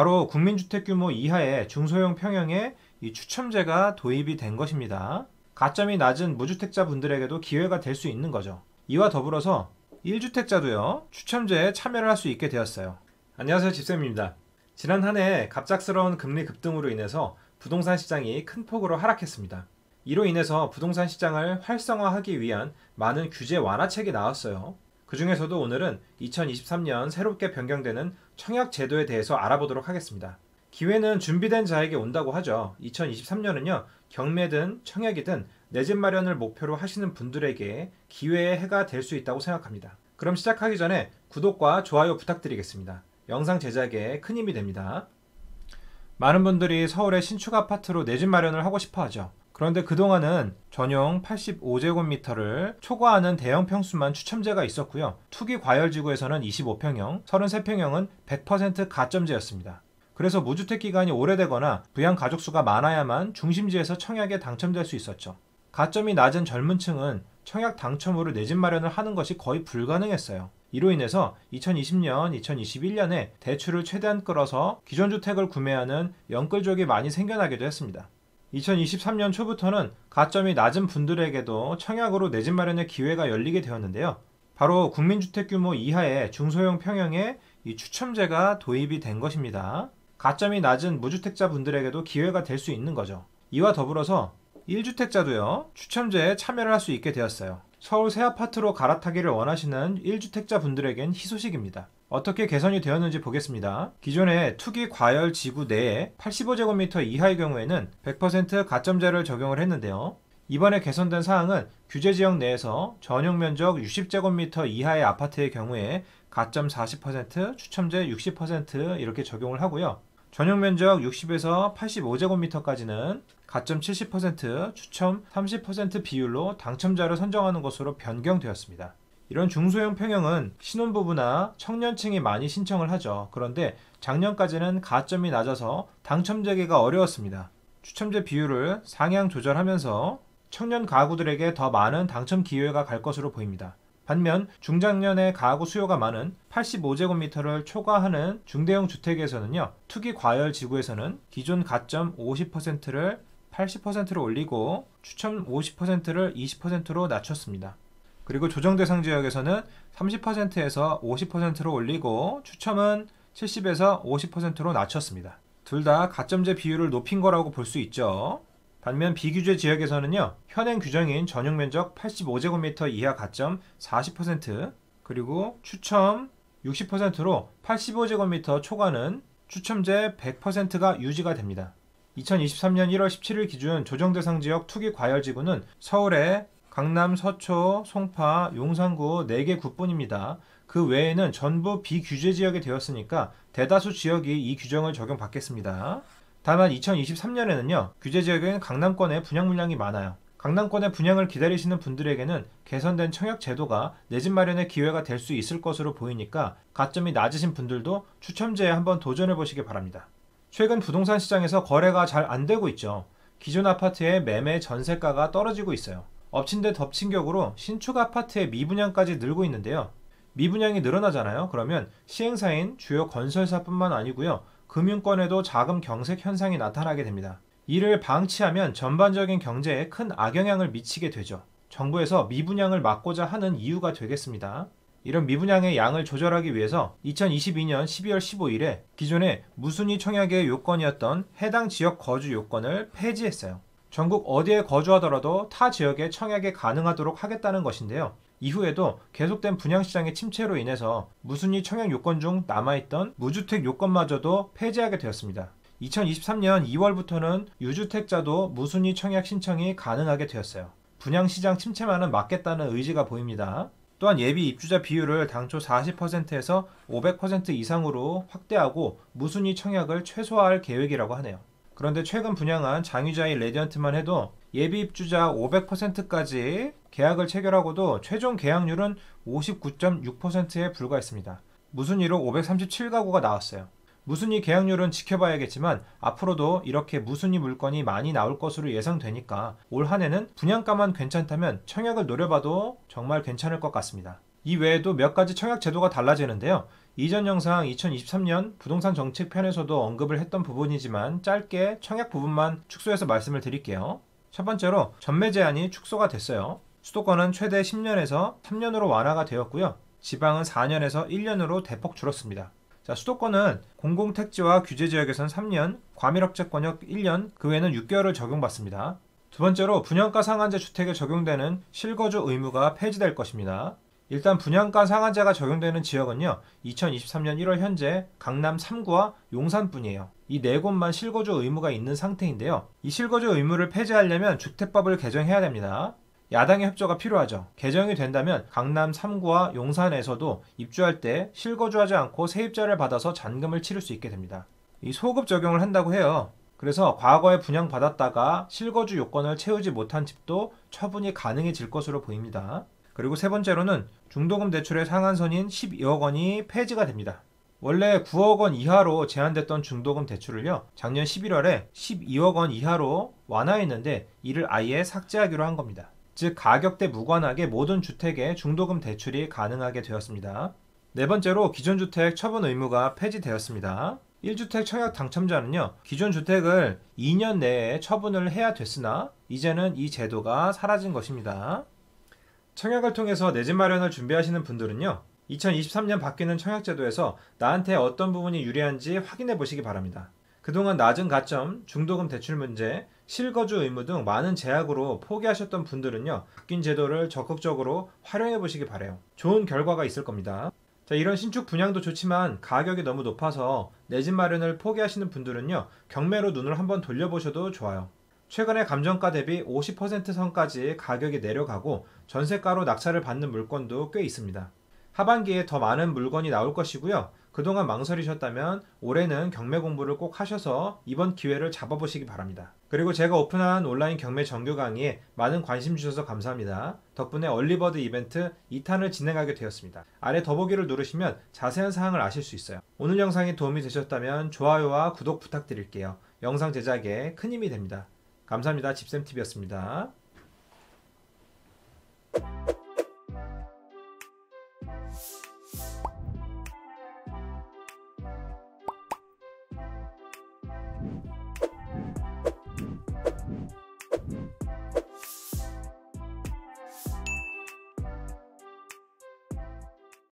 바로 국민주택 규모 이하의 중소형 평형에 이 추첨제가 도입이 된 것입니다. 가점이 낮은 무주택자 분들에게도 기회가 될 수 있는 거죠. 이와 더불어서 1주택자도요, 추첨제에 참여를 할 수 있게 되었어요. 안녕하세요, 집쌤입니다. 지난 한 해 갑작스러운 금리 급등으로 인해서 부동산 시장이 큰 폭으로 하락했습니다. 이로 인해서 부동산 시장을 활성화하기 위한 많은 규제 완화책이 나왔어요. 그 중에서도 오늘은 2023년 새롭게 변경되는 청약 제도에 대해서 알아보도록 하겠습니다. 기회는 준비된 자에게 온다고 하죠. 2023년은요, 경매든 청약이든 내 집 마련을 목표로 하시는 분들에게 기회의 해가 될 수 있다고 생각합니다. 그럼 시작하기 전에 구독과 좋아요 부탁드리겠습니다. 영상 제작에 큰 힘이 됩니다. 많은 분들이 서울의 신축 아파트로 내 집 마련을 하고 싶어 하죠. 그런데 그동안은 전용 85제곱미터를 초과하는 대형 평수만 추첨제가 있었고요. 투기 과열지구에서는 25평형, 33평형은 100% 가점제였습니다. 그래서 무주택 기간이 오래되거나 부양 가족수가 많아야만 중심지에서 청약에 당첨될 수 있었죠. 가점이 낮은 젊은 층은 청약 당첨으로 내 집 마련을 하는 것이 거의 불가능했어요. 이로 인해서 2020년, 2021년에 대출을 최대한 끌어서 기존 주택을 구매하는 영끌족이 많이 생겨나기도 했습니다. 2023년 초부터는 가점이 낮은 분들에게도 청약으로 내 집 마련의 기회가 열리게 되었는데요. 바로 국민주택 규모 이하의 중소형 평형에 이 추첨제가 도입이 된 것입니다. 가점이 낮은 무주택자 분들에게도 기회가 될 수 있는 거죠. 이와 더불어서 1주택자도요, 추첨제에 참여를 할 수 있게 되었어요. 서울 새 아파트로 갈아타기를 원하시는 1주택자 분들에겐 희소식입니다. 어떻게 개선이 되었는지 보겠습니다. 기존의 투기 과열 지구 내에 85제곱미터 이하의 경우에는 100% 가점제를 적용을 했는데요. 이번에 개선된 사항은 규제 지역 내에서 전용 면적 60제곱미터 이하의 아파트의 경우에 가점 40%, 추첨제 60% 이렇게 적용을 하고요. 전용 면적 60에서 85제곱미터까지는 가점 70%, 추첨 30% 비율로 당첨자를 선정하는 것으로 변경되었습니다. 이런 중소형 평형은 신혼부부나 청년층이 많이 신청을 하죠. 그런데 작년까지는 가점이 낮아서 당첨 되기가 어려웠습니다. 추첨제 비율을 상향 조절하면서 청년 가구들에게 더 많은 당첨 기회가 갈 것으로 보입니다. 반면 중장년의 가구 수요가 많은 85제곱미터를 초과하는 중대형 주택에서는요. 투기 과열 지구에서는 기존 가점 50%를 80%로 올리고 추첨 50%를 20%로 낮췄습니다. 그리고 조정 대상 지역에서는 30%에서 50%로 올리고 추첨은 70에서 50%로 낮췄습니다. 둘 다 가점제 비율을 높인 거라고 볼 수 있죠. 반면 비규제 지역에서는요. 현행 규정인 전용 면적 85제곱미터 이하 가점 40% 그리고 추첨 60%로 85제곱미터 초과는 추첨제 100%가 유지가 됩니다. 2023년 1월 17일 기준 조정 대상 지역 투기 과열 지구는 서울의 강남, 서초, 송파, 용산구 4개 구뿐입니다. 그 외에는 전부 비규제 지역이 되었으니까 대다수 지역이 이 규정을 적용받겠습니다. 다만 2023년에는요. 규제 지역엔 강남권에 분양 물량이 많아요. 강남권의 분양을 기다리시는 분들에게는 개선된 청약 제도가 내 집 마련의 기회가 될 수 있을 것으로 보이니까 가점이 낮으신 분들도 추첨제에 한번 도전해 보시기 바랍니다. 최근 부동산 시장에서 거래가 잘 안 되고 있죠. 기존 아파트의 매매 전세가가 떨어지고 있어요. 엎친 데 덮친 격으로 신축 아파트의 미분양까지 늘고 있는데요. 미분양이 늘어나잖아요. 그러면 시행사인 주요 건설사뿐만 아니고요. 금융권에도 자금 경색 현상이 나타나게 됩니다. 이를 방치하면 전반적인 경제에 큰 악영향을 미치게 되죠. 정부에서 미분양을 막고자 하는 이유가 되겠습니다. 이런 미분양의 양을 조절하기 위해서 2022년 12월 15일에 기존의 무순위 청약의 요건이었던 해당 지역 거주 요건을 폐지했어요. 전국 어디에 거주하더라도 타 지역에 청약이 가능하도록 하겠다는 것인데요. 이후에도 계속된 분양시장의 침체로 인해서 무순위 청약 요건 중 남아있던 무주택 요건마저도 폐지하게 되었습니다. 2023년 2월부터는 유주택자도 무순위 청약 신청이 가능하게 되었어요. 분양시장 침체만은 막겠다는 의지가 보입니다. 또한 예비 입주자 비율을 당초 40%에서 500% 이상으로 확대하고 무순위 청약을 최소화할 계획이라고 하네요. 그런데 최근 분양한 장유자의 레디언트만 해도 예비 입주자 500%까지 계약을 체결하고도 최종 계약률은 59.6%에 불과했습니다. 무순위로 537가구가 나왔어요. 무순이 계약률은 지켜봐야겠지만 앞으로도 이렇게 무순이 물건이 많이 나올 것으로 예상되니까 올 한해는 분양가만 괜찮다면 청약을 노려봐도 정말 괜찮을 것 같습니다. 이 외에도 몇 가지 청약 제도가 달라지는데요. 이전 영상 2023년 부동산 정책 편에서도 언급을 했던 부분이지만 짧게 청약 부분만 축소해서 말씀을 드릴게요. 첫 번째로 전매 제한이 축소가 됐어요. 수도권은 최대 10년에서 3년으로 완화가 되었고요. 지방은 4년에서 1년으로 대폭 줄었습니다. 자, 수도권은 공공택지와 규제지역에선 3년, 과밀업체권역 1년, 그 외에는 6개월을 적용받습니다. 두 번째로 분양가 상한제 주택에 적용되는 실거주 의무가 폐지될 것입니다. 일단 분양가 상한제가 적용되는 지역은요. 2023년 1월 현재 강남 3구와 용산뿐이에요. 이 네 곳만 실거주 의무가 있는 상태인데요. 이 실거주 의무를 폐지하려면 주택법을 개정해야 됩니다. 야당의 협조가 필요하죠. 개정이 된다면 강남 3구와 용산에서도 입주할 때 실거주하지 않고 세입자를 받아서 잔금을 치를 수 있게 됩니다. 이 소급 적용을 한다고 해요. 그래서 과거에 분양받았다가 실거주 요건을 채우지 못한 집도 처분이 가능해질 것으로 보입니다. 그리고 세 번째로는 중도금 대출의 상한선인 12억 원이 폐지가 됩니다. 원래 9억 원 이하로 제한됐던 중도금 대출을요, 작년 11월에 12억 원 이하로 완화했는데 이를 아예 삭제하기로 한 겁니다. 즉, 가격대 무관하게 모든 주택에 중도금 대출이 가능하게 되었습니다. 네 번째로 기존 주택 처분 의무가 폐지되었습니다. 1주택 청약 당첨자는요, 기존 주택을 2년 내에 처분을 해야 됐으나, 이제는 이 제도가 사라진 것입니다. 청약을 통해서 내 집 마련을 준비하시는 분들은요. 2023년 바뀌는 청약제도에서 나한테 어떤 부분이 유리한지 확인해 보시기 바랍니다. 그동안 낮은 가점, 중도금 대출 문제, 실거주 의무 등 많은 제약으로 포기하셨던 분들은요, 바뀐 제도를 적극적으로 활용해 보시기 바래요. 좋은 결과가 있을 겁니다. 자, 이런 신축 분양도 좋지만 가격이 너무 높아서 내 집 마련을 포기하시는 분들은요, 경매로 눈을 한번 돌려보셔도 좋아요. 최근에 감정가 대비 50% 선까지 가격이 내려가고 전세가로 낙찰을 받는 물건도 꽤 있습니다. 하반기에 더 많은 물건이 나올 것이고요. 그동안 망설이셨다면 올해는 경매 공부를 꼭 하셔서 이번 기회를 잡아보시기 바랍니다. 그리고 제가 오픈한 온라인 경매 정규 강의에 많은 관심 주셔서 감사합니다. 덕분에 얼리버드 이벤트 2탄을 진행하게 되었습니다. 아래 더보기를 누르시면 자세한 사항을 아실 수 있어요. 오늘 영상이 도움이 되셨다면 좋아요와 구독 부탁드릴게요. 영상 제작에 큰 힘이 됩니다. 감사합니다. 집쌤TV였습니다.